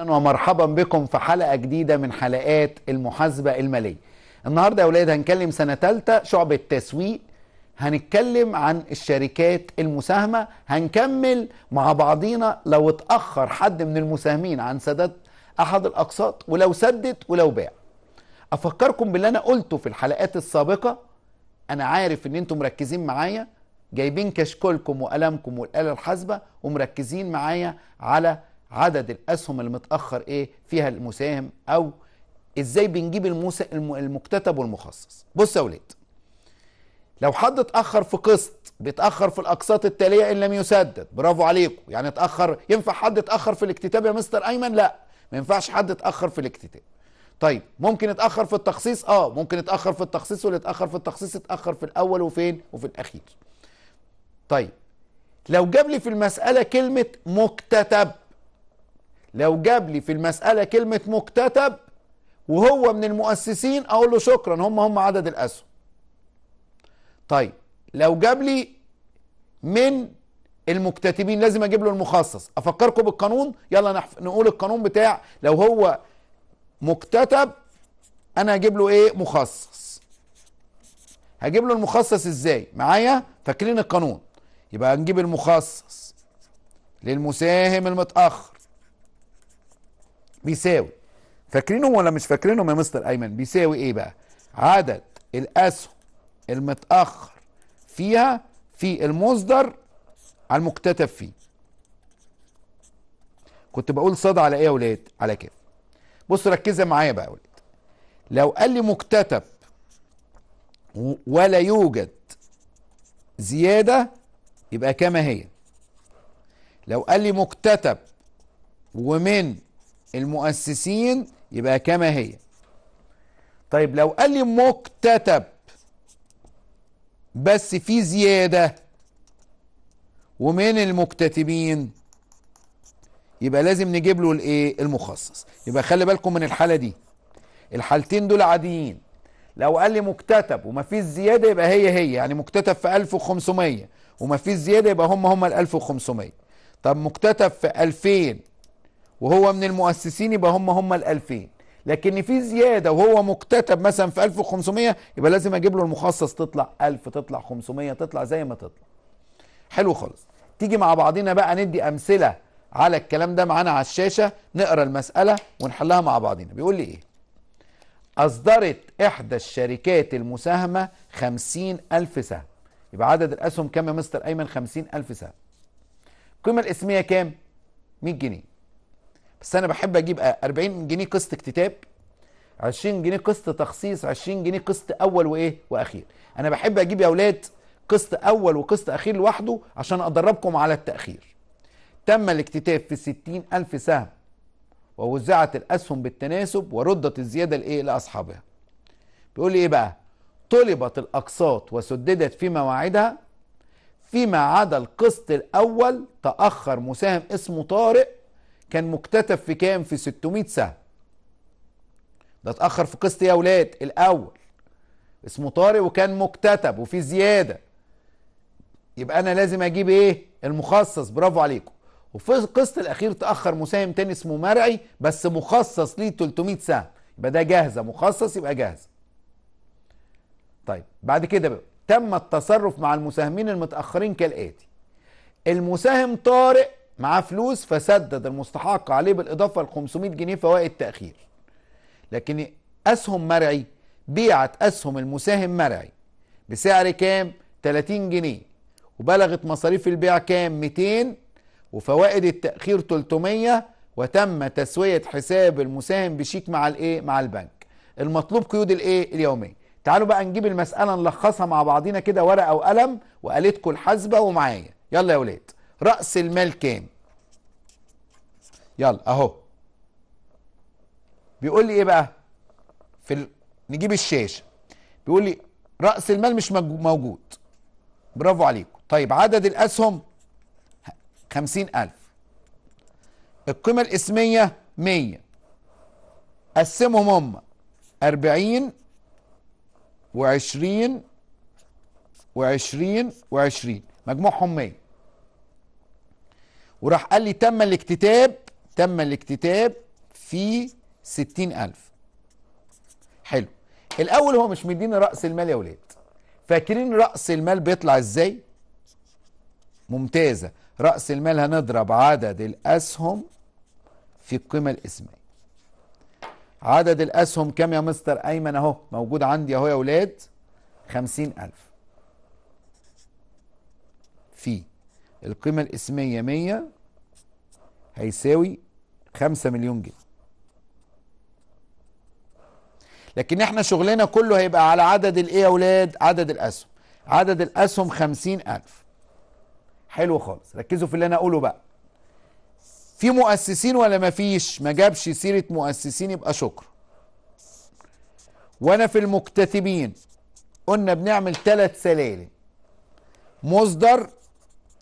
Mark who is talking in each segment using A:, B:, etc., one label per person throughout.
A: اهلا ومرحبا بكم في حلقه جديده من حلقات المحاسبه الماليه النهارده يا اولاد هنكلم سنه ثالثه شعبه تسويق هنتكلم عن الشركات المساهمه هنكمل مع بعضينا لو اتاخر حد من المساهمين عن سداد احد الاقساط ولو سدد ولو باع افكركم باللي انا قلته في الحلقات السابقه انا عارف ان انتم مركزين معايا جايبين كشكولكم وقلمكم والاله الحاسبه ومركزين معايا على عدد الاسهم المتاخر ايه فيها المساهم او ازاي بنجيب المس... المكتتب والمخصص بص يا ولاد لو حد اتاخر في قسط بيتاخر في الاقساط التاليه ان لم يسدد برافو عليكم يعني اتاخر ينفع حد اتاخر في الاكتتاب يا مستر ايمن لا ما ينفعش حد اتاخر في الاكتتاب طيب ممكن اتاخر في التخصيص اه ممكن اتاخر في التخصيص واللي اتاخر في التخصيص اتاخر في الاول وفين وفي الاخير طيب لو جاب لي في المساله كلمه مكتتب لو جاب لي في المسألة كلمة مكتتب وهو من المؤسسين أقول له شكرا هم هم عدد الأسهم طيب لو جاب لي من المكتتبين لازم اجيب له المخصص افكركم بالقانون يلا نقول القانون بتاع لو هو مكتتب انا هجيب له ايه مخصص هجيب له المخصص ازاي معايا فاكرين القانون يبقى هنجيب المخصص للمساهم المتاخر بيساوي فاكرينهم ولا مش فاكرينهم يا مستر ايمن بيساوي ايه بقى عدد الاسهم المتاخر فيها في المصدر على المكتتب فيه كنت بقول صاد على ايه يا ولاد على كده بص ركز معايا بقى يا ولاد لو قال لي مكتتب ولا يوجد زياده يبقى كما هي لو قال لي مكتتب ومن المؤسسين يبقى كما هي طيب لو قال لي مكتتب بس في زيادة ومن المكتتبين يبقى لازم نجيب له الايه المخصص يبقى خلي بالكم من الحالة دي الحالتين دول عاديين لو قال لي مكتتب وما فيش زيادة يبقى هي هي يعني مكتتب في 1500 وما فيش زيادة يبقى هم هم ال 1500 طب مكتتب في 2000 وهو من المؤسسين يبقى هم هم ال 2000 لكن في زياده وهو مكتتب مثلا في 1500 يبقى لازم اجيب له المخصص تطلع 1000 تطلع 500 تطلع زي ما تطلع حلو خالص تيجي مع بعضينا بقى ندي امثله على الكلام ده معانا على الشاشه نقرا المساله ونحلها مع بعضينا بيقول لي ايه اصدرت احدى الشركات المساهمه 50000 سهم يبقى عدد الاسهم كام يا مستر ايمن 50000 سهم القيمه الاسميه كام 100 جنيه بس انا بحب اجيب 40 جنيه قسط اكتتاب 20 جنيه قسط تخصيص 20 جنيه قسط اول وايه واخير انا بحب اجيب يا اولاد قسط اول وقسط اخير لوحده عشان ادربكم على التاخير تم الاكتتاب في 60 الف سهم ووزعت الاسهم بالتناسب وردت الزياده لايه لاصحابها بيقول لي ايه بقى طلبت الاقساط وسددت في مواعيدها فيما عدا القسط الاول تاخر مساهم اسمه طارق كان مكتتب في كام في 600 سهم ده اتأخر في قسط يا ولاد الأول اسمه طارق وكان مكتتب وفي زيادة يبقى أنا لازم أجيب إيه المخصص برافو عليكم وفي القسط الأخير تأخر مساهم تاني اسمه مرعي بس مخصص ليه 300 سهم يبقى ده جاهزة مخصص يبقى جاهزة طيب بعد كده بقى تم التصرف مع المساهمين المتأخرين كالآتي المساهم طارق معاه فلوس فسدد المستحق عليه بالاضافه ل 500 جنيه فوائد تاخير لكن اسهم مرعي بيعت اسهم المساهم مرعي بسعر كام 30 جنيه وبلغت مصاريف البيع كام 200 وفوائد التاخير 300 وتم تسويه حساب المساهم بشيك مع الايه مع البنك المطلوب قيود الايه اليوميه تعالوا بقى نجيب المساله نلخصها مع بعضينا كده ورقه وقلم وقالتكم الحاسبه ومعايا يلا يا ولاد راس المال كام يلا اهو بيقول لي ايه بقى في ال... نجيب الشاشه بيقول لي راس المال مش موجود برافو عليكم طيب عدد الاسهم الف القيمه الاسميه 100 قسمهم هم 40 و20 و20 و20 مجموعهم 100 وراح قال لي تم الاكتتاب تم الاكتتاب في ستين ألف حلو الأول هو مش مديني رأس المال يا ولاد فاكرين رأس المال بيطلع إزاي ممتازة رأس المال هنضرب عدد الأسهم في القيمة الإسمية عدد الأسهم كام يا مستر أيمن أهو موجود عندي أهو يا ولاد خمسين ألف القيمة الاسمية 100 هيساوي 5 مليون جنيه لكن احنا شغلنا كله هيبقى على عدد الايه يا اولاد عدد الاسهم عدد الاسهم 50000 حلو خالص ركزوا في اللي انا اقوله بقى في مؤسسين ولا ما فيش ما جابش سيرة مؤسسين يبقى شكر وانا في المكتتبين قلنا بنعمل ثلاث سلالم مصدر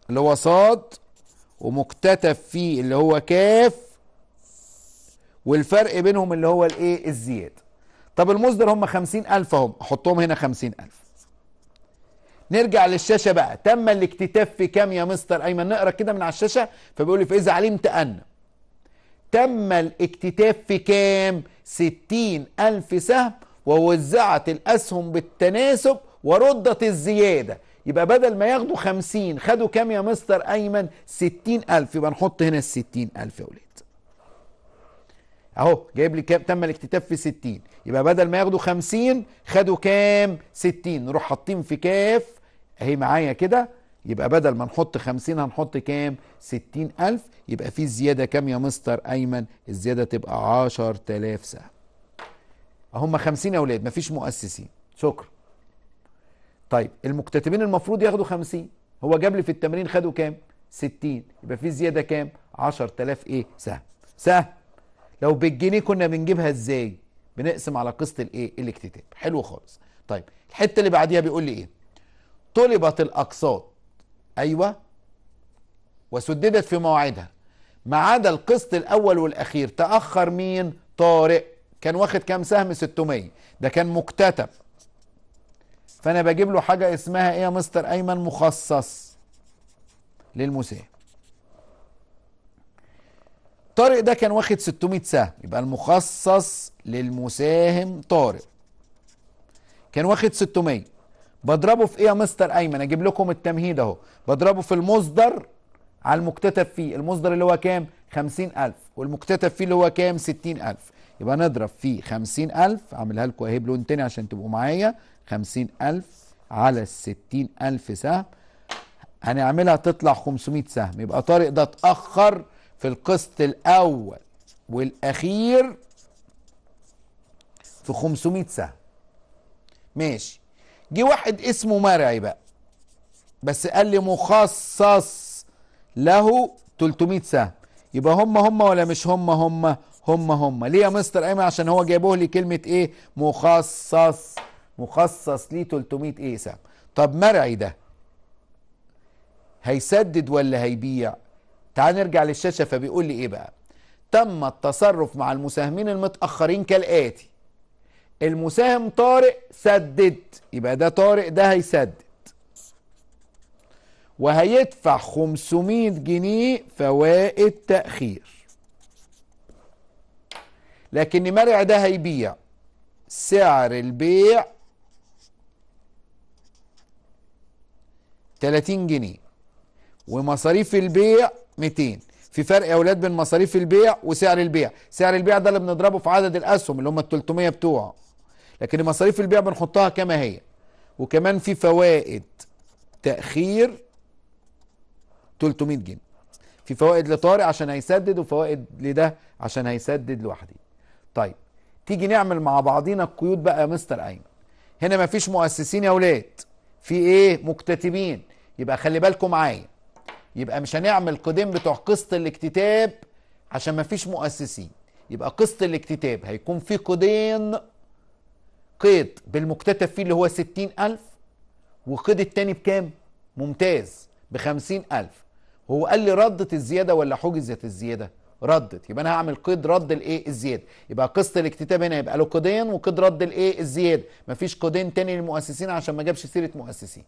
A: اللي هو صاد ومكتتف فيه اللي هو كاف والفرق بينهم اللي هو الايه الزياده طب المصدر هم خمسين ألف هم أحطهم هنا خمسين ألف نرجع للشاشة بقى تم الاكتتاف في كام يا مستر أيمن نقرأ كده من على الشاشة فبيقول لي فإذا علمت أن تم الاكتتاف في كام ستين ألف سهم ووزعت الأسهم بالتناسب وردت الزيادة يبقى بدل ما ياخدوا خمسين خدوا كام يا مستر أيمن ستين ألف يبقى نحط هنا الستين ألف يا ولاد أهو جايب لي كام تم الاكتتاب في ستين يبقى بدل ما ياخدوا خمسين خدوا كام ستين نروح حاطين في كاف أهي معايا كده يبقى بدل ما نحط خمسين هنحط كام ستين ألف يبقى في زيادة كام يا مستر أيمن الزيادة تبقى عشر تلاف سهم هم خمسين أولاد مفيش مؤسسين شكرا طيب المكتتبين المفروض ياخدوا 50 هو جاب لي في التمرين خدوا كام 60 يبقى في زياده كام 10000 ايه سهم سهم لو بالجنيه كنا بنجيبها ازاي بنقسم على قسط الايه الاكتتاب حلو خالص طيب الحته اللي بعديها بيقول لي ايه طلبت الاقساط ايوه وسددت في مواعيدها ما عدا القسط الاول والاخير تاخر مين طارق كان واخد كام سهم 600 ده كان مكتتب فانا بجيب له حاجه اسمها ايه يا مستر ايمن مخصص للمساهم طارق ده كان واخد 600 سهم يبقى المخصص للمساهم طارق كان واخد 600 بضربه في ايه يا مستر ايمن اجيب لكم التمهيد اهو بضربه في المصدر على المكتتب فيه المصدر اللي هو كام 50000 والمكتتب فيه اللي هو كام 60000 يبقى نضرب فيه 50000 اعملها لكم اهي بلون تاني عشان تبقوا معايا خمسين ألف على الستين ألف سهم هنعملها تطلع 500 سهم يبقى طارق ده اتأخر في القسط الأول والأخير في 500 سهم ماشي جه واحد اسمه مرعي بقى بس قال لي مخصص له 300 سهم يبقى هم هم ولا مش هم هم هم هم ليه يا مستر ايمن عشان هو جايبه لي كلمه ايه مخصص مخصص ليه 300 ايه سهم طب مرعي ده هيسدد ولا هيبيع تعال نرجع للشاشة فبيقول لي ايه بقى تم التصرف مع المساهمين المتأخرين كالآتي المساهم طارق سدد يبقى ده طارق ده هيسدد وهيدفع 500 جنيه فوائد تأخير لكن مرعي ده هيبيع سعر البيع 30 جنيه ومصاريف البيع 200 في فرق يا اولاد بين مصاريف البيع وسعر البيع سعر البيع ده اللي بنضربه في عدد الاسهم اللي هم ال 300 بتوعه لكن مصاريف البيع بنحطها كما هي وكمان في فوائد تاخير 300 جنيه في فوائد لطارق عشان هيسدد وفوائد لده عشان هيسدد لوحدي طيب تيجي نعمل مع بعضينا القيود بقى يا مستر ايمن هنا مفيش مؤسسين يا اولاد في ايه مكتتبين يبقى خلي بالكم معايا يبقى مش هنعمل قيدين بتوع قسط الاكتتاب عشان ما فيش مؤسسين يبقى قسط الاكتتاب هيكون فيه قيدين قيد بالمكتتب فيه اللي هو ستين ألف وقيد التاني بكام؟ ممتاز بخمسين ألف هو قال لي ردت الزيادة ولا حجزت الزيادة؟ ردت يبقى انا هعمل قيد رد الايه الزياده يبقى قسط الاكتتاب هنا يبقى له قيدين وقيد رد الايه الزياده مفيش قيدين تاني للمؤسسين عشان ما جابش سيره مؤسسين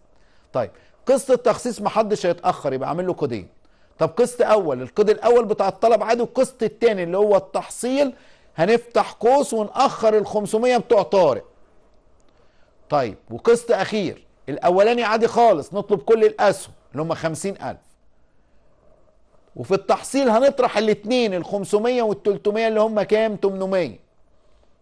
A: طيب قسط التخصيص محدش هيتاخر يبقى عامل له كودين طب قسط اول القيد الاول بتاع الطلب عادي والقسط الثاني اللي هو التحصيل هنفتح قوس ونأخر ال 500 بتوع طارق طيب وقسط اخير الاولاني عادي خالص نطلب كل الاسهم اللي هم 50000 وفي التحصيل هنطرح الاثنين ال 500 وال 300 اللي هم كام 800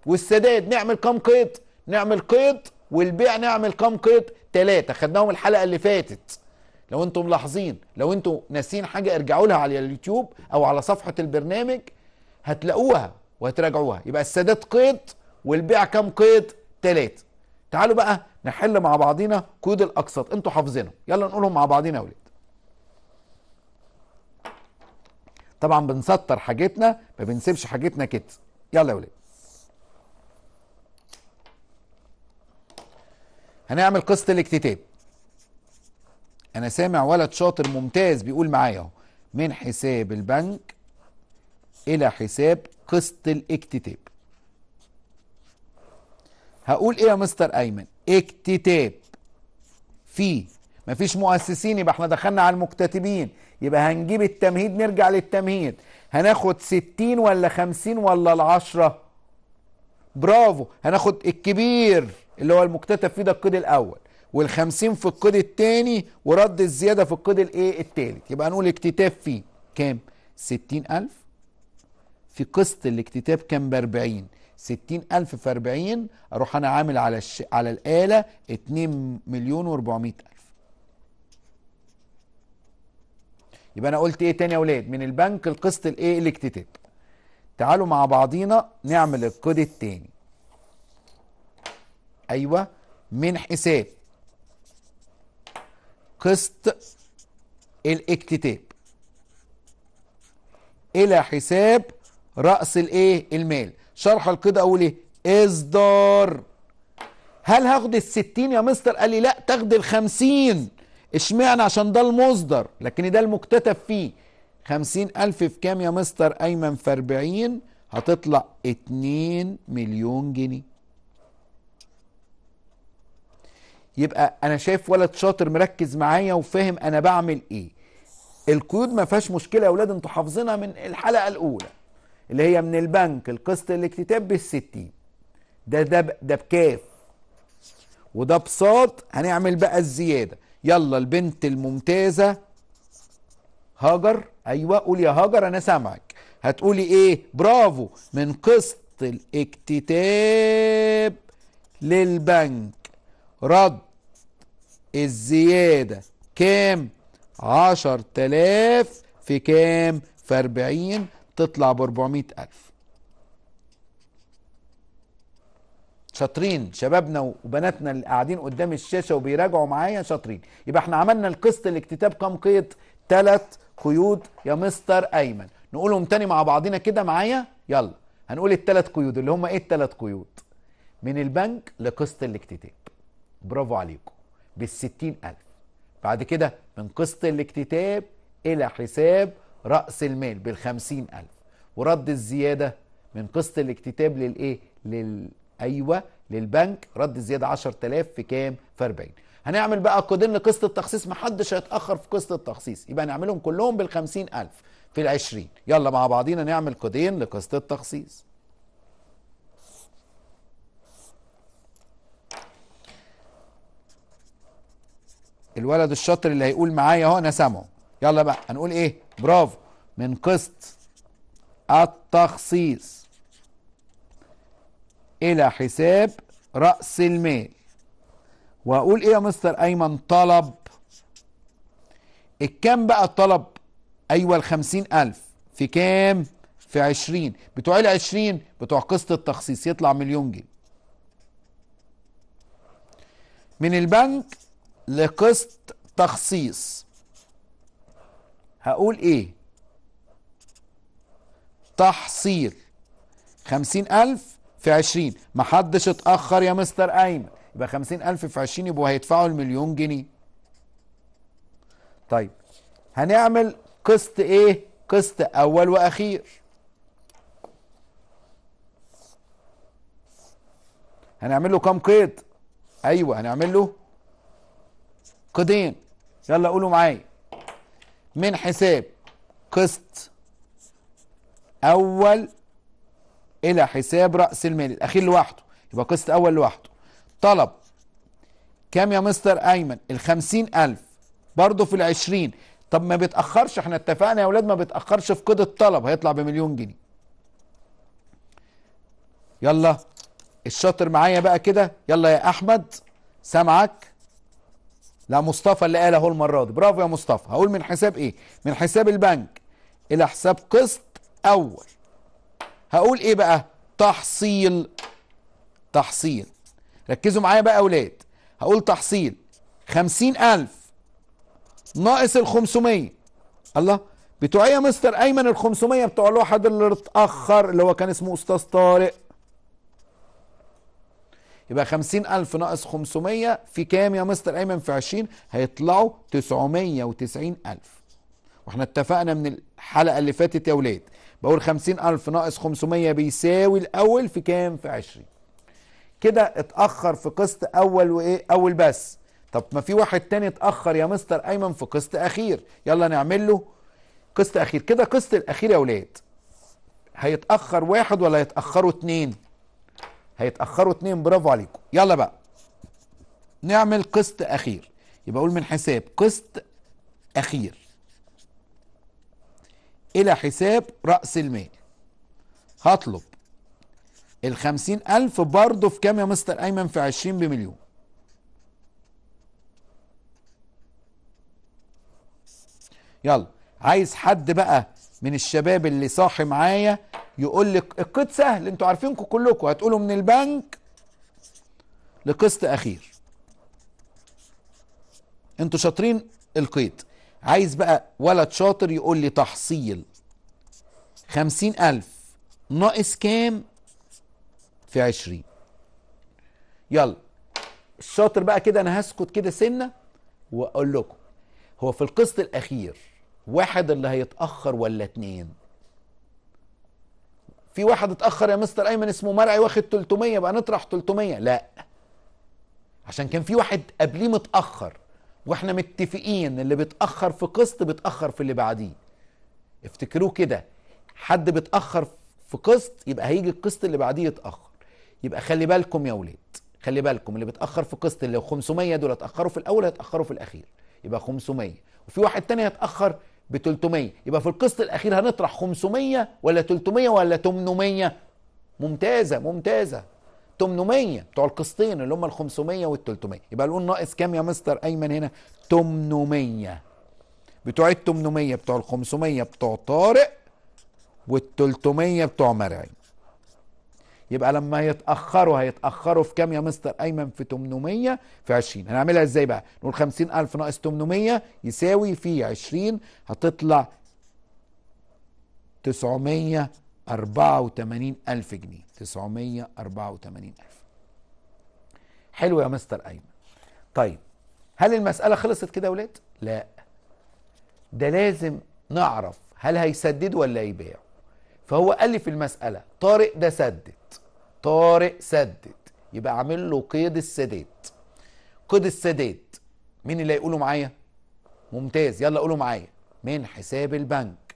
A: والسداد نعمل كام قيد نعمل قيد والبيع نعمل كام قيط ثلاثة خدناهم الحلقة اللي فاتت لو انتم ملاحظين لو انتم ناسين حاجة ارجعوا لها على اليوتيوب او على صفحة البرنامج هتلاقوها وهتراجعوها يبقى السداد قيط والبيع كام قيط ثلاثة تعالوا بقى نحل مع بعضينا قيود الاقساط انتوا حافظينهم يلا نقولهم مع بعضينا يا ولاد طبعا بنسطر حاجتنا ما بنسيبش حاجتنا كده يلا يا ولاد هنعمل قصه الاكتتاب انا سامع ولد شاطر ممتاز بيقول معايا اهو من حساب البنك الى حساب قسط الاكتتاب هقول ايه يا مستر ايمن اكتتاب في مفيش مؤسسين يبقى احنا دخلنا على المكتتبين يبقى هنجيب التمهيد نرجع للتمهيد هناخد ستين ولا خمسين ولا العشرة برافو هناخد الكبير اللي هو المكتتب فيه ده القيد الاول وال50 في القيد الثاني ورد الزياده في القيد الايه الثالث يبقى نقول اكتتاب فيه كام 60000 في قسط الاكتتاب كام ب 40 60000 في 40 اروح انا عامل على الش... على الاله 2 مليون و400 يبقى انا قلت ايه تاني يا اولاد من البنك القسط الايه الاكتتاب تعالوا مع بعضينا نعمل القيد الثاني أيوة من حساب قسط الاكتتاب إلى حساب رأس الإيه المال شرح القيد أقول إيه إصدار هل هاخد الستين يا مستر قال لي لا تاخد الخمسين اشمعنى عشان ده المصدر لكن ده المكتتب فيه خمسين ألف في كام يا مستر أيمن في أربعين هتطلع اتنين مليون جنيه يبقى انا شايف ولد شاطر مركز معايا وفاهم انا بعمل ايه القيود ما فيهاش مشكله يا اولاد انتوا حافظينها من الحلقه الاولى اللي هي من البنك القسط الاكتتاب بال60 ده ده ده بكاف وده بصاد هنعمل بقى الزياده يلا البنت الممتازه هاجر ايوه قول يا هاجر انا سامعك هتقولي ايه برافو من قسط الاكتتاب للبنك رد الزيادة كام عشر تلاف في كام في أربعين تطلع بأربعمية ألف شاطرين شبابنا وبناتنا اللي قاعدين قدام الشاشة وبيراجعوا معايا شاطرين يبقى احنا عملنا القسط الاكتتاب كم قيد ثلاث قيود يا مستر أيمن نقولهم تاني مع بعضينا كده معايا يلا هنقول الثلاث قيود اللي هم ايه الثلاث قيود من البنك لقسط الاكتتاب برافو عليكم بال 60000 بعد كده من قسط الاكتتاب إلى حساب رأس المال بال 50000 ورد الزيادة من قسط الاكتتاب للإيه؟ لل... أيوة للبنك رد الزيادة 10000 في كام؟ في 40 هنعمل بقى كودين قسط التخصيص ما حدش هيتأخر في قسط التخصيص يبقى هنعملهم كلهم بال 50000 في ال 20 يلا مع بعضينا نعمل كودين لقسط التخصيص الولد الشاطر اللي هيقول معايا اهو انا سامعه يلا بقى هنقول ايه برافو من قسط التخصيص الى حساب راس المال واقول ايه يا مستر ايمن طلب الكام بقى الطلب ايوه الخمسين الف في كام في عشرين بتوع العشرين بتوع قسط التخصيص يطلع مليون جنيه من البنك لقسط تخصيص هقول ايه تحصيل خمسين ألف في عشرين محدش اتأخر يا مستر أيمن يبقى خمسين ألف في عشرين يبقوا هيدفعوا المليون جنيه طيب هنعمل قسط ايه قسط أول وأخير هنعمل له كام قيد ايوه هنعمل له قيدين يلا قولوا معايا من حساب قسط اول الى حساب راس المال الاخير لوحده يبقى قسط اول لوحده طلب كام يا مستر ايمن ال الف برضه في العشرين طب ما بيتاخرش احنا اتفقنا يا اولاد ما بيتاخرش في قيد الطلب هيطلع بمليون جنيه يلا الشاطر معايا بقى كده يلا يا احمد سامعك لا مصطفى اللي قال اهو المره دي برافو يا مصطفى هقول من حساب ايه من حساب البنك الى حساب قسط اول هقول ايه بقى تحصيل تحصيل ركزوا معايا بقى يا اولاد هقول تحصيل خمسين ألف ناقص ال 500 الله بتوعيه مستر ايمن ال 500 بتوع الواحد اللي اتاخر اللي هو كان اسمه استاذ طارق يبقى 50000 ناقص 500 في كام يا مستر ايمن في 20 هيطلعوا 990000 واحنا اتفقنا من الحلقه اللي فاتت يا ولاد بقول 50000 ناقص 500 بيساوي الاول في كام في 20 كده اتاخر في قسط اول وايه اول بس طب ما في واحد تاني اتاخر يا مستر ايمن في قسط اخير يلا نعمل له قسط اخير كده قسط الاخير يا ولاد هيتاخر واحد ولا هيتاخروا اتنين هيتاخروا اتنين برافو عليكم يلا بقى نعمل قسط اخير يبقى اقول من حساب قسط اخير الى حساب راس المال هطلب الخمسين ألف برضه في كام يا مستر أيمن في عشرين بمليون يلا عايز حد بقى من الشباب اللي صاحي معايا يقول لك القيد سهل انتوا عارفينكم كلكم هتقولوا من البنك لقسط اخير انتوا شاطرين القيد عايز بقى ولد شاطر يقول لي تحصيل خمسين ألف ناقص كام في عشرين يلا الشاطر بقى كده أنا هسكت كده سنة وأقول لكم هو في القسط الأخير واحد اللي هيتأخر ولا اتنين في واحد اتاخر يا مستر ايمن اسمه مرعي واخد 300 بقى نطرح 300 لا عشان كان في واحد قبليه متاخر واحنا متفقين اللي بيتاخر في قسط بيتاخر في اللي بعديه افتكروه كده حد بيتاخر في قسط يبقى هيجي القسط اللي بعديه يتاخر يبقى خلي بالكم يا ولاد خلي بالكم اللي بيتاخر في قسط اللي 500 دول اتاخروا في الاول هيتاخروا في الاخير يبقى 500 وفي واحد تاني هيتاخر ب 300 يبقى في القسط الاخير هنطرح 500 ولا 300 ولا 800 ممتازه ممتازه 800 بتوع القسطين اللي هم ال 500 وال 300 يبقى نقول ناقص كام يا مستر ايمن هنا 800 بتوع ال 800 بتوع ال 500 بتوع طارق وال 300 بتوع مرعي يبقى لما يتاخروا هيتاخروا في كام يا مستر ايمن في 800 في 20 هنعملها ازاي بقى نقول 50000 ناقص 800 يساوي في 20 هتطلع 984000 جنيه 984000 حلو يا مستر ايمن طيب هل المساله خلصت كده يا ولاد لا ده لازم نعرف هل هيسددوا ولا هيبيعوا فهو قال لي في المسألة طارق ده سدد طارق سدد يبقى عامل له قيد السداد قيد السداد مين اللي هيقوله معايا ممتاز يلا قولوا معايا من حساب البنك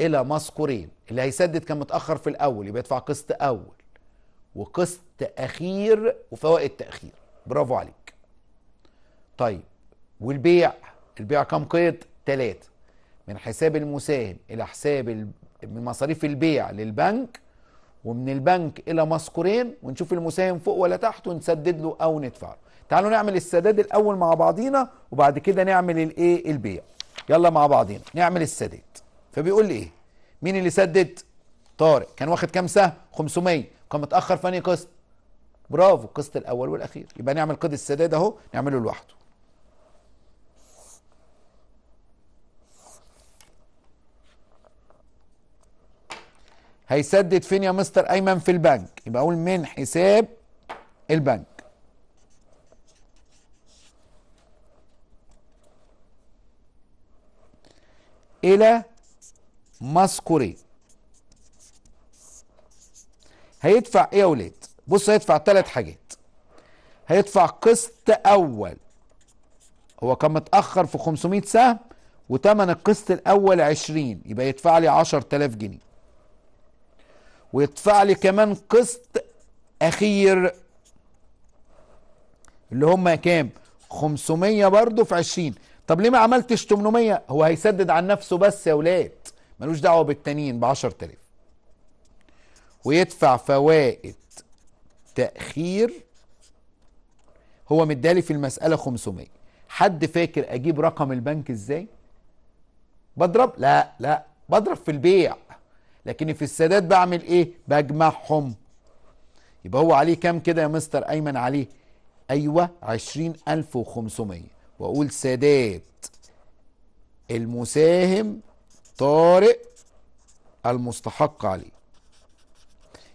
A: الى مذكورين اللي هيسدد كان متاخر في الاول يبقى يدفع قسط اول وقسط اخير وفوائد تاخير برافو عليك طيب والبيع البيع كام قيد ثلاثة من حساب المساهم الى حساب من مصاريف البيع للبنك ومن البنك الى مذكورين ونشوف المساهم فوق ولا تحت ونسدد له او ندفع له تعالوا نعمل السداد الاول مع بعضينا وبعد كده نعمل الايه البيع يلا مع بعضينا نعمل السداد فبيقول لي ايه مين اللي سدد طارق كان واخد كام سهم 500 كان متاخر فاني قسط برافو القسط الاول والاخير يبقى نعمل قيد السداد اهو نعمله لوحده هيسدد فين يا مستر ايمن في البنك يبقى اقول من حساب البنك الى مذكورين هيدفع ايه يا ولاد بص هيدفع ثلاث حاجات هيدفع قسط اول هو كان متاخر في 500 سهم وتمن القسط الاول 20 يبقى يدفع لي 10000 جنيه ويدفع لي كمان قسط اخير اللي هم كام 500 برضه في 20 طب ليه ما عملتش 800 هو هيسدد عن نفسه بس يا ولاد ملوش دعوه بالتانيين ب 10000 ويدفع فوائد تاخير هو مدالي في المساله 500 حد فاكر اجيب رقم البنك ازاي بضرب لا لا بضرب في البيع لكن في السادات بعمل ايه بجمعهم يبقى هو عليه كام كده يا مستر ايمن عليه ايوه عشرين الف وخمسمية واقول سادات المساهم طارق المستحق عليه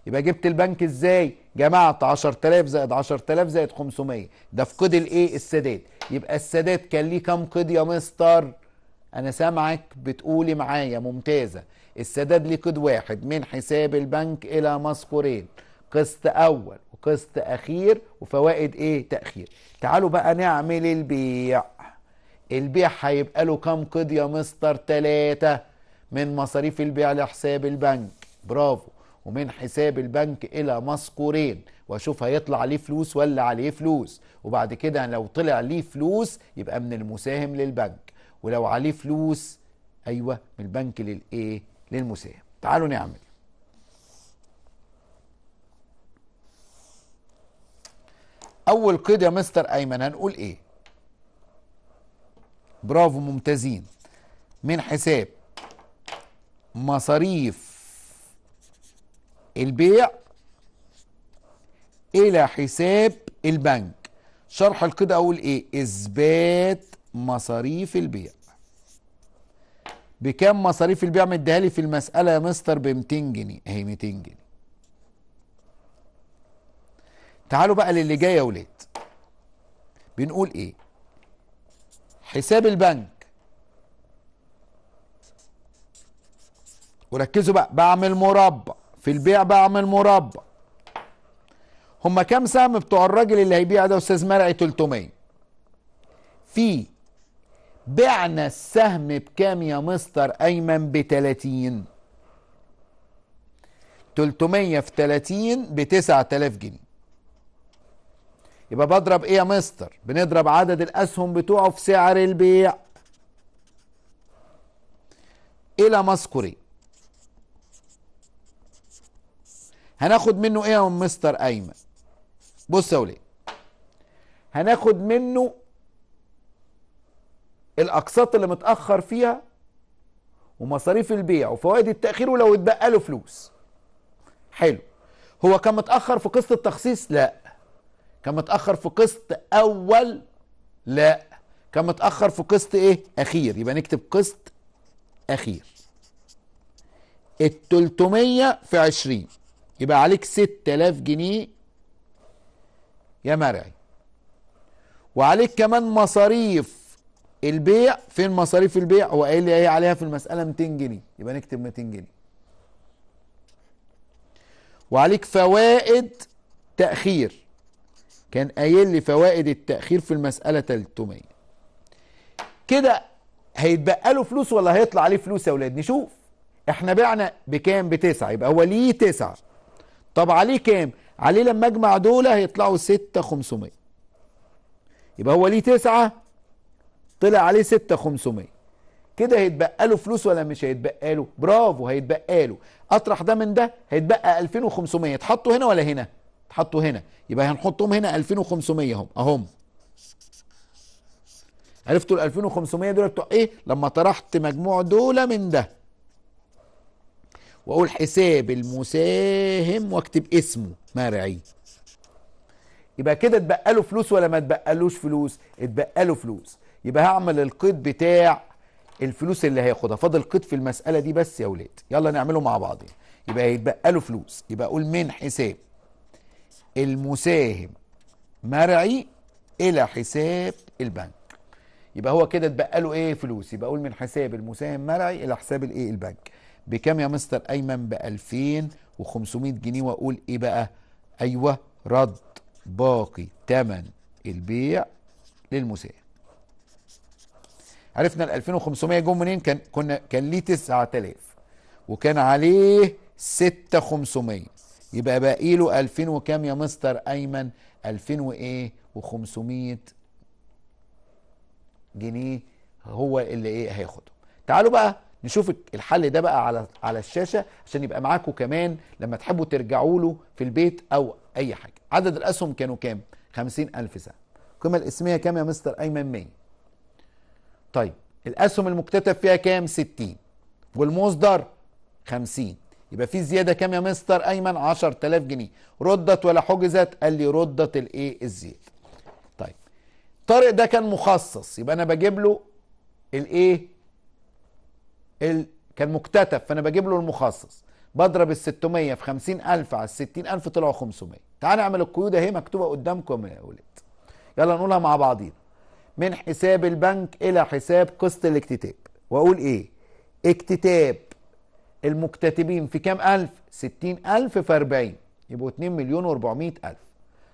A: يبقى جبت البنك ازاي جمعت 10000 زائد 10000 زائد 500 ده في قيد الايه السادات يبقى السادات كان ليه كام قيد يا مستر انا سامعك بتقولي معايا ممتازه السداد ليكود واحد من حساب البنك إلى مذكورين قسط أول وقسط أخير وفوائد إيه تأخير تعالوا بقى نعمل البيع البيع هيبقى له كام قيد يا مستر تلاتة من مصاريف البيع لحساب البنك برافو ومن حساب البنك الى مذكورين واشوف هيطلع عليه فلوس ولا عليه فلوس وبعد كده لو طلع ليه فلوس يبقى من المساهم للبنك ولو عليه فلوس ايوه من البنك للايه للمساهم تعالوا نعمل اول قيد يا مستر ايمن هنقول ايه برافو ممتازين من حساب مصاريف البيع الى حساب البنك شرح القيد اقول ايه اثبات مصاريف البيع بكام مصاريف البيع مديها لي في المساله يا مستر ب 200 جنيه اهي 200 جنيه تعالوا بقى للي جاي يا ولاد بنقول ايه حساب البنك وركزوا بقى بعمل مربع في البيع بعمل مربع هما كام سهم بتوع الراجل اللي هيبيع ده استاذ مرعي 300 في بعنا السهم بكام يا مستر ايمن ب 30 300 في 30 ب 9000 جنيه يبقى بضرب ايه يا مستر بنضرب عدد الاسهم بتوعه في سعر البيع الى مذكورين هناخد منه ايه يا مستر ايمن بص يا ولاد هناخد منه الاقساط اللي متاخر فيها ومصاريف البيع وفوائد التاخير ولو اتبقى له فلوس حلو هو كان متاخر في قسط التخصيص لا كان متاخر في قسط اول لا كان متاخر في قسط ايه اخير يبقى نكتب قسط اخير ال 300 في 20 يبقى عليك 6000 جنيه يا مرعي وعليك كمان مصاريف البيع فين مصاريف البيع هو قايل لي ايه عليها في المساله 200 جنيه يبقى نكتب 200 جنيه وعليك فوائد تاخير كان قايل لي فوائد التاخير في المساله 300 كده هيتبقى له فلوس ولا هيطلع عليه فلوس يا اولاد نشوف احنا بعنا بكام بتسعة يبقى هو ليه تسعة طب عليه كام عليه لما اجمع دول هيطلعوا ستة خمسمية يبقى هو ليه تسعة طلع عليه 6500 كده هيتبقى له فلوس ولا مش هيتبقى له برافو هيتبقى له اطرح ده من ده هيتبقى 2500 يتحطوا هنا ولا هنا يتحطوا هنا يبقى هنحطهم هنا 2500 هم اهم عرفتوا ال 2500 دول بتوع ايه لما طرحت مجموع دول من ده واقول حساب المساهم واكتب اسمه مرعي يبقى كده اتبقى له فلوس ولا ما اتبقالوش فلوس اتبقى له فلوس يبقى هعمل القيد بتاع الفلوس اللي هياخدها فاضل قيد في المساله دي بس يا ولاد يلا نعمله مع بعض يبقى هيتبقى له فلوس يبقى اقول من حساب المساهم مرعي الى حساب البنك يبقى هو كده اتبقى له ايه فلوس يبقى اقول من حساب المساهم مرعي الى حساب الايه البنك بكام يا مستر ايمن ب 2500 جنيه واقول ايه بقى ايوه رد باقي تمن البيع للمساهم عرفنا ال 2500 جم منين كان كنا كان ليه 9000 وكان عليه 6500 يبقى باقي له 2000 وكام يا مستر ايمن 2000 وايه و500 جنيه هو اللي ايه هياخده تعالوا بقى نشوف الحل ده بقى على على الشاشه عشان يبقى معاكم كمان لما تحبوا ترجعوا له في البيت او اي حاجه عدد الاسهم كانوا كام 50000 سهم القيمه الاسميه كام يا مستر ايمن 100 طيب الاسهم المكتتب فيها كام 60 والمصدر 50 يبقى في زياده كام يا مستر ايمن 10000 جنيه ردت ولا حجزت قال لي ردت الايه الزياده طيب طارق ده كان مخصص يبقى انا بجيب له الايه ال... كان مكتتب فانا بجيب له المخصص بضرب ال 600 في 50000 على ال 60000 طلعوا 500 تعالى اعمل القيود اهي مكتوبه قدامكم يا اولاد يلا نقولها مع بعضينا من حساب البنك الى حساب قسط الاكتتاب واقول ايه اكتتاب المكتتبين في كام الف ستين الف في اربعين يبقوا اتنين مليون واربعمائة الف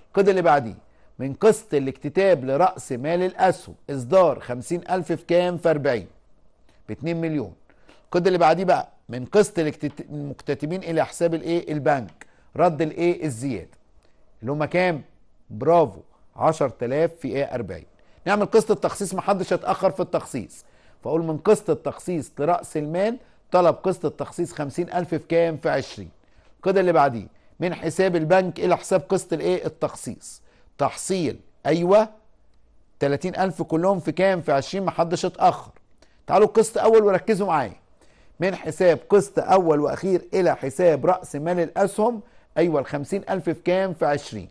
A: القيد اللي بعديه من قسط الاكتتاب لرأس مال الأسهم إصدار خمسين ألف في كام في أربعين باتنين مليون القيد اللي بعديه بقى من قسط المكتتبين إلى حساب الإيه البنك رد الإيه الزيادة اللي هما كام برافو 10000 في ايه 40 نعمل قسط التخصيص محدش هيتاخر في التخصيص فاقول من قسط التخصيص لراس المال طلب قسط التخصيص 50000 في كام في 20 كده اللي بعديه من حساب البنك الى حساب قسط الايه التخصيص تحصيل ايوه 30000 كلهم في كام في 20 محدش اتاخر تعالوا القسط اول وركزوا معايا من حساب قسط اول واخير الى حساب راس مال الاسهم ايوه ال 50000 في كام في 20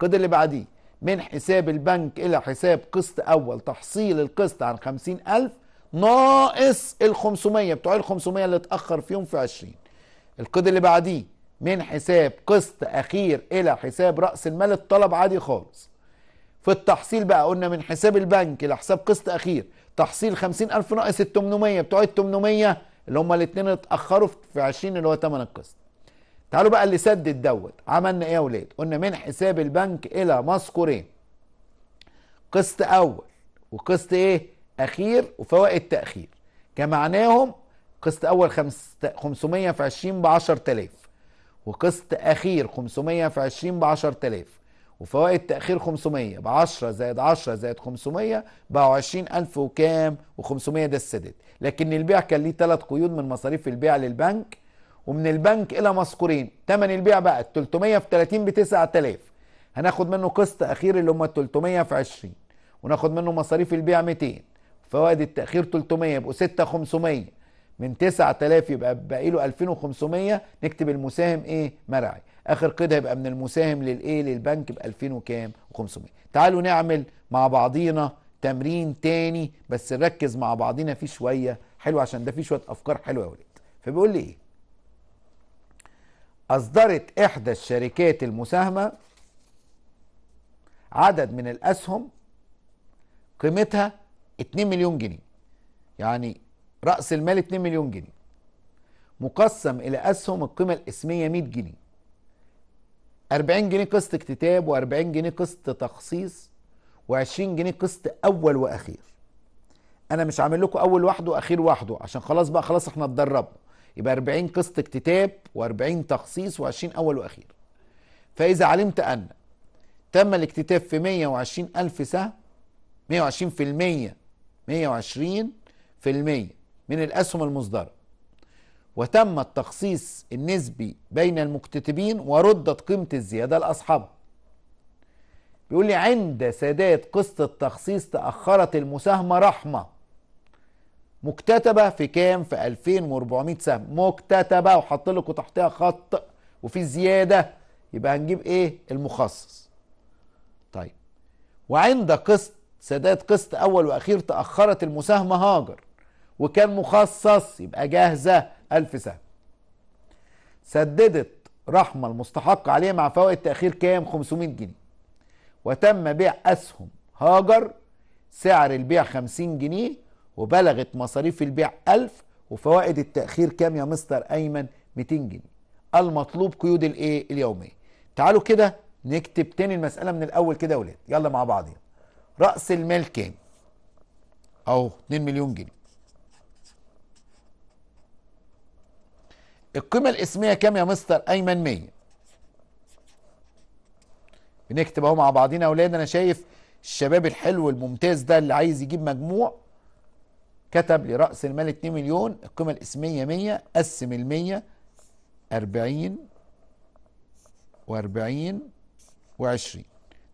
A: كده اللي بعديه من حساب البنك إلى حساب قسط أول تحصيل القسط عن خمسين ألف ناقص الخمسمية بتوع الخمسمية اللي اتأخر فيهم في عشرين القيد اللي بعديه من حساب قسط أخير إلى حساب رأس المال الطلب عادي خالص في التحصيل بقى قلنا من حساب البنك إلى حساب قسط أخير تحصيل خمسين ألف ناقص التمنمية بتوع التمنمية اللي هما الاتنين اتأخروا في عشرين اللي هو تمن القسط تعالوا بقى اللي سدد دوت عملنا ايه يا ولاد قلنا من حساب البنك الى مذكورين قسط اول وقسط ايه اخير وفوائد تاخير جمعناهم قسط اول 500 في 20 ب 10000 وقسط اخير 500 في 20 ب 10000 وفوائد تاخير 500 ب 10 زائد 10 زائد 500 بقوا 20000 وكام و500 ده السداد لكن البيع كان ليه ثلاث قيود من مصاريف البيع للبنك ومن البنك الى مذكورين تمن البيع بقى 300 في 30 ب 9000 هناخد منه قسط اخير اللي هم 300 في 20 وناخد منه مصاريف البيع 200 فوائد التاخير 300 يبقوا 6500 من 9000 يبقى باقي له 2500 نكتب المساهم ايه مرعي اخر قيد هيبقى من المساهم للايه للبنك ب 2000 وكام و500 تعالوا نعمل مع بعضينا تمرين تاني بس نركز مع بعضينا فيه شويه حلو عشان ده فيه شويه افكار حلوه يا ولد فبيقول لي ايه أصدرت إحدى الشركات المساهمة عدد من الأسهم قيمتها 2 مليون جنيه يعني رأس المال 2 مليون جنيه مقسم إلى أسهم القيمة الإسمية 100 جنيه 40 جنيه قسط اكتتاب و40 جنيه قسط تخصيص و20 جنيه قسط أول وأخير أنا مش عامل لكم أول واحده وأخير واحده عشان خلاص بقى خلاص احنا اتدربنا يبقى 40 قسط اكتتاب و40 تخصيص و20 اول واخير فاذا علمت ان تم الاكتتاب في 120 الف سهم 120 في المية 120 في المية من الاسهم المصدره وتم التخصيص النسبي بين المكتتبين وردت قيمه الزياده لاصحابها بيقول لي عند سداد قسط التخصيص تاخرت المساهمه رحمه مكتتبه في كام في 2400 سهم مكتتبه وحط لكم تحتها خط وفي زياده يبقى هنجيب ايه المخصص طيب وعند قسط سداد قسط اول واخير تاخرت المساهمه هاجر وكان مخصص يبقى جاهزه 1000 سهم سددت رحمه المستحق عليها مع فوائد تاخير كام 500 جنيه وتم بيع اسهم هاجر سعر البيع 50 جنيه وبلغت مصاريف البيع 1000 وفوائد التأخير كام يا مستر أيمن 200 جنيه المطلوب قيود الايه اليومية تعالوا كده نكتب تاني المسألة من الأول كده يا ولاد يلا مع بعضينا رأس المال كام أهو 2 مليون جنيه القيمة الاسمية كام يا مستر أيمن 100 بنكتب اهو مع بعضينا يا ولاد أنا شايف الشباب الحلو الممتاز ده اللي عايز يجيب مجموع كتب لرأس المال 2 مليون القيمة الاسمية 100 قسم ال 100 40 و40 و20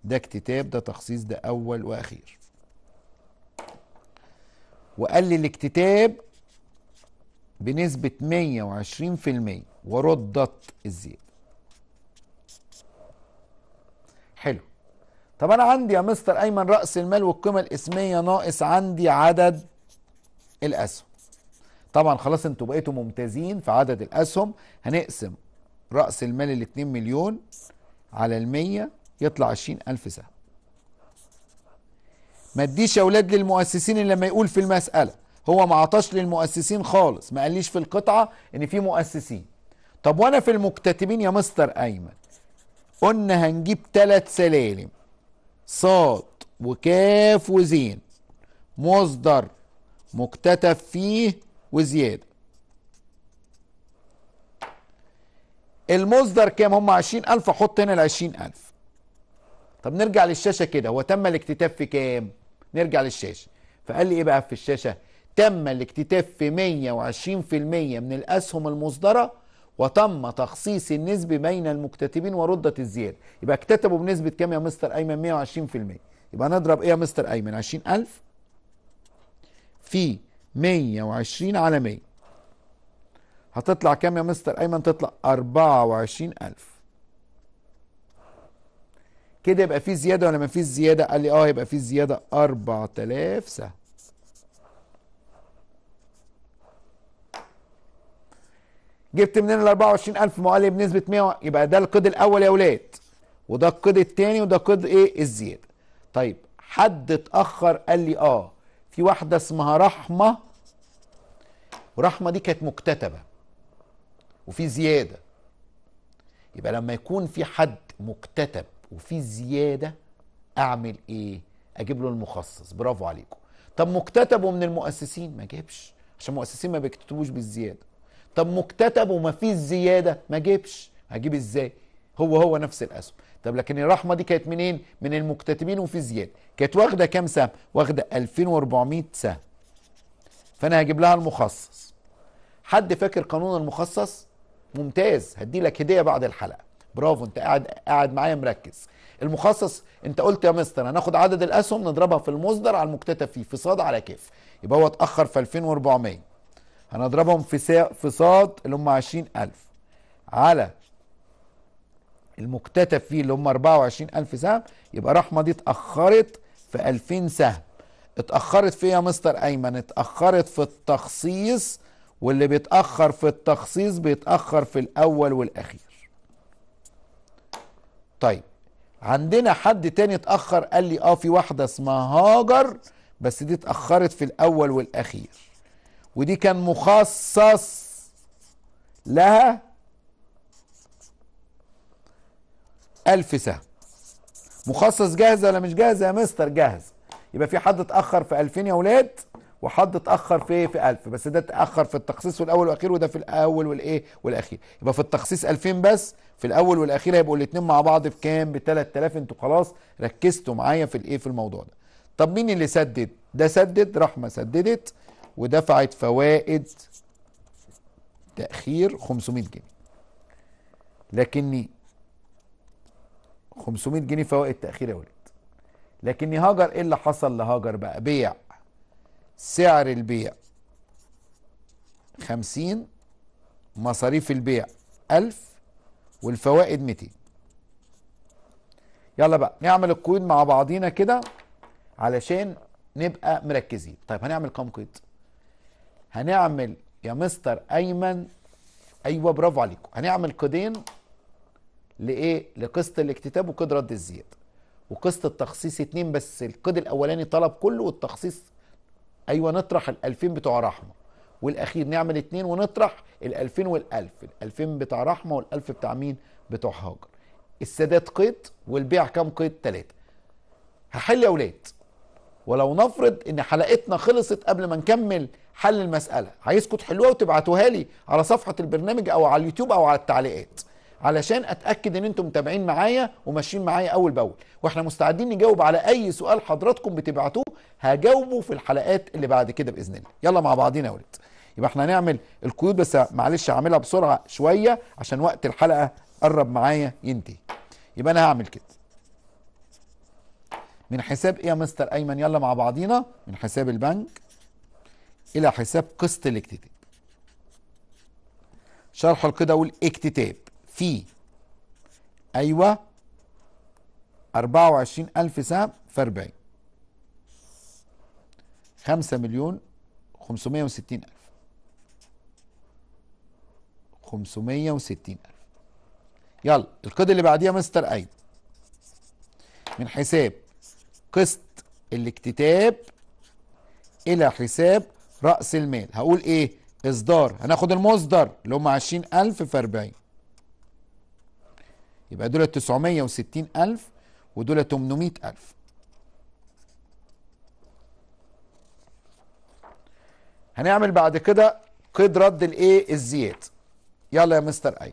A: ده اكتتاب ده تخصيص ده أول وأخير وقال لي الاكتتاب بنسبة 120% وردت الزيادة حلو طب أنا عندي يا مستر أيمن رأس المال والقيمة الاسمية ناقص عندي عدد الاسهم طبعا خلاص انتوا بقيتوا ممتازين في عدد الاسهم هنقسم راس المال ال 2 مليون على ال 100 يطلع 20000 سهم ما تديش يا اولاد للمؤسسين اللي لما يقول في المساله هو ما عطاش للمؤسسين خالص ما قاليش في القطعه ان في مؤسسين طب وانا في المكتتبين يا مستر ايمن قلنا هنجيب ثلاث سلالم صاد وكاف وزين مصدر مكتتب فيه وزيادة المصدر كام هم عشرين ألف أحط هنا العشرين ألف طب نرجع للشاشة كده هو تم الاكتتاب في كام نرجع للشاشة فقال لي إيه بقى في الشاشة تم الاكتتاب في 120% من الأسهم المصدرة وتم تخصيص النسب بين المكتتبين وردة الزيادة يبقى اكتتبوا بنسبة كام يا مستر أيمن 120% يبقى نضرب إيه يا مستر أيمن 20000 في 120 على 100 هتطلع كام يا مستر ايمن تطلع 24000 كده يبقى في زياده ولا ما فيش زياده قال لي اه يبقى في زياده 4000 سهم جبت منين ال 24000 ما قال لي بنسبه 100 يبقى ده القيد الاول يا اولاد وده القيد الثاني وده قيد ايه الزياده طيب حد اتاخر قال لي اه في واحده اسمها رحمه ورحمه دي كانت مكتتبه وفي زياده يبقى لما يكون في حد مكتتب وفي زياده اعمل ايه اجيب له المخصص برافو عليكم طب مكتتب ومن المؤسسين ما جابش عشان المؤسسين ما بيكتتبوش بالزياده طب مكتتب وما فيش زياده ما جابش هجيب ازاي هو هو نفس الاسهم طب لكن الرحمه دي كانت منين من المكتتبين وفي زياده كانت واخده كام سهم واخده 2400 سهم فانا هجيب لها المخصص حد فاكر قانون المخصص ممتاز هدي لك هديه بعد الحلقه برافو انت قاعد قاعد معايا مركز المخصص انت قلت يا مستر هناخد عدد الاسهم نضربها في المصدر على المكتتب فيه في صاد على كيف يبقى هو اتاخر في 2400 هنضربهم في سا... في صاد اللي هم 20000 على المكتتب فيه اللي هم 24000 سهم يبقى رحمه دي اتاخرت في 2000 سهم اتاخرت في يا مستر ايمن اتاخرت في التخصيص واللي بيتاخر في التخصيص بيتاخر في الاول والاخير طيب عندنا حد تاني اتاخر قال لي اه في واحده اسمها هاجر بس دي اتاخرت في الاول والاخير ودي كان مخصص لها 1000 سهم مخصص جاهز ولا مش جاهز يا مستر جاهز يبقى في حد اتاخر في 2000 يا ولاد وحد اتاخر في في 1000 بس ده اتاخر في التخصيص في الأول والاخير وده في الاول والايه والاخير يبقى في التخصيص 2000 بس في الاول والاخير هيبقوا الاثنين مع بعض بكام ب 3000 انتوا خلاص ركزتوا معايا في الايه في الموضوع ده طب مين اللي سدد ده سدد رحمه سددت ودفعت فوائد تاخير 500 جنيه لكني 500 جنيه فوائد تاخير يا ولد لكن هاجر ايه اللي حصل لهاجر بقى بيع سعر البيع 50 مصاريف البيع 1000 والفوائد 200 يلا بقى نعمل القيود مع بعضينا كده علشان نبقى مركزين طيب هنعمل كام قيد هنعمل يا مستر ايمن ايوه برافو عليكم هنعمل قيدين لايه لقسط الاكتتاب وقدرة الزيادة وقسط التخصيص اتنين بس القيد الاولاني طلب كله والتخصيص ايوه نطرح الالفين بتوع رحمه والاخير نعمل اتنين ونطرح الالفين والالف الالفين بتاع رحمه والالف بتاع مين بتوع هاجر السادات قيد والبيع كام قيد تلاتة هحل يا ولاد ولو نفرض ان حلقتنا خلصت قبل ما نكمل حل المساله عايزكم تحلوها وتبعتوها لي على صفحه البرنامج او على اليوتيوب او على التعليقات علشان اتاكد ان انتم متابعين معايا وماشيين معايا اول باول واحنا مستعدين نجاوب على اي سؤال حضراتكم بتبعتوه هجاوبه في الحلقات اللي بعد كده باذن الله يلا مع بعضينا يا ولد يبقى احنا هنعمل القيود بس معلش هعملها بسرعه شويه عشان وقت الحلقه قرب معايا ينتهي يبقى انا هعمل كده من حساب ايه يا مستر ايمن يلا مع بعضينا من حساب البنك الى حساب قسط الاكتتاب شرح القيد اقول اكتتاب في أيوة أربعة وعشرين ألف سهم في أربعين خمسة مليون خمسمية وستين ألف خمسمية وستين ألف يلا القيد اللي بعديها مستر أيد من حساب قسط الاكتتاب إلى حساب رأس المال هقول إيه إصدار هناخد المصدر اللي هم عشرين ألف في أربعين يبقى دول 960 ألف ودول 800 ألف هنعمل بعد كده قيد رد الايه الزياد يلا يا مستر اي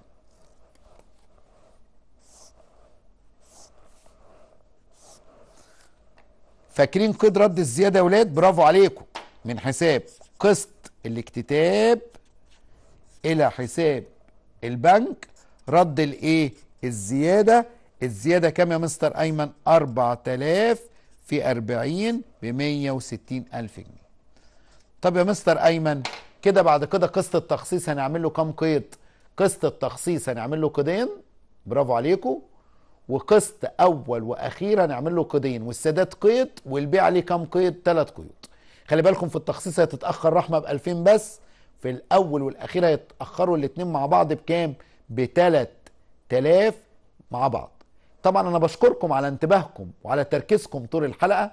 A: فاكرين قيد رد الزياده يا ولاد برافو عليكم من حساب قسط الاكتتاب الى حساب البنك رد الايه الزيادة الزيادة كام يا مستر أيمن 4000 في 40 ب 160000 ألف جنيه طب يا مستر أيمن كده بعد كده قسط التخصيص هنعمل له كام قيد قسط التخصيص هنعمل له قيدين برافو عليكم وقسط اول واخير هنعمل له قيدين والسداد قيد والبيع عليه كام قيد ثلاث قيود خلي بالكم في التخصيص هتتاخر رحمه ب 2000 بس في الاول والاخير هيتاخروا الاثنين مع بعض بكام ب تلاف مع بعض طبعا انا بشكركم على انتباهكم وعلى تركيزكم طول الحلقه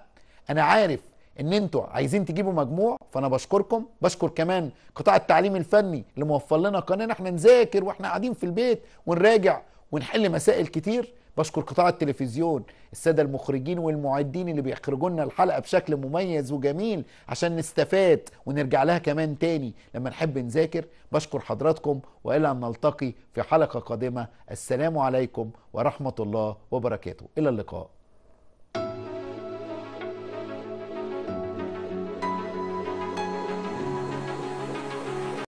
A: انا عارف ان انتوا عايزين تجيبوا مجموع فانا بشكركم بشكر كمان قطاع التعليم الفني اللي موفر لنا قناه احنا نذاكر واحنا قاعدين في البيت ونراجع ونحل مسائل كتير بشكر قطاع التلفزيون الساده المخرجين والمعدين اللي بيخرجوا لنا الحلقه بشكل مميز وجميل عشان نستفاد ونرجع لها كمان تاني لما نحب نذاكر بشكر حضراتكم والى ان نلتقي في حلقه قادمه السلام عليكم ورحمه الله وبركاته الى اللقاء